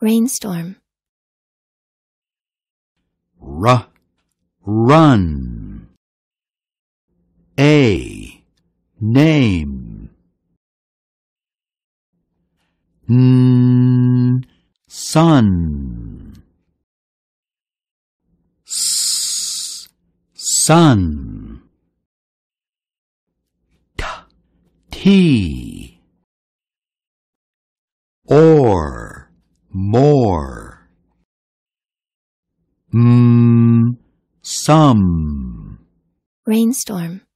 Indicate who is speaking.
Speaker 1: Rainstorm.
Speaker 2: R run. A name. N sun. S sun. T tea. Or more. Mm, some.
Speaker 1: Rainstorm.